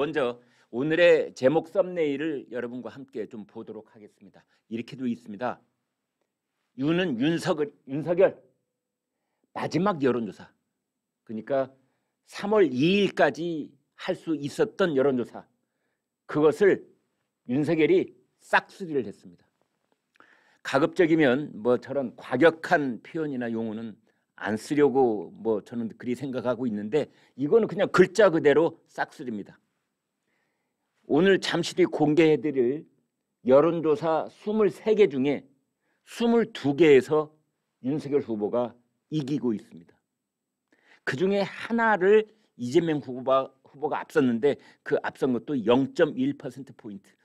먼저 오늘의 제목 썸네일을 여러분과 함께 좀 보도록 하겠습니다. 이렇게도 있습니다. 윤은 윤석을, 윤석열 마지막 여론조사. 그러니까 3월 2일까지 할 수 있었던 여론조사. 그것을 윤석열이 싹쓸이를 했습니다. 가급적이면 뭐 저런 과격한 표현이나 용어는 안 쓰려고 뭐 저는 그리 생각하고 있는데 이거는 그냥 글자 그대로 싹쓸입니다. 오늘 잠시 뒤 공개해드릴 여론조사 23개 중에 22개에서 윤석열 후보가 이기고 있습니다. 그 중에 하나를 이재명 후보가, 앞섰는데 그 앞선 것도 0.1%포인트.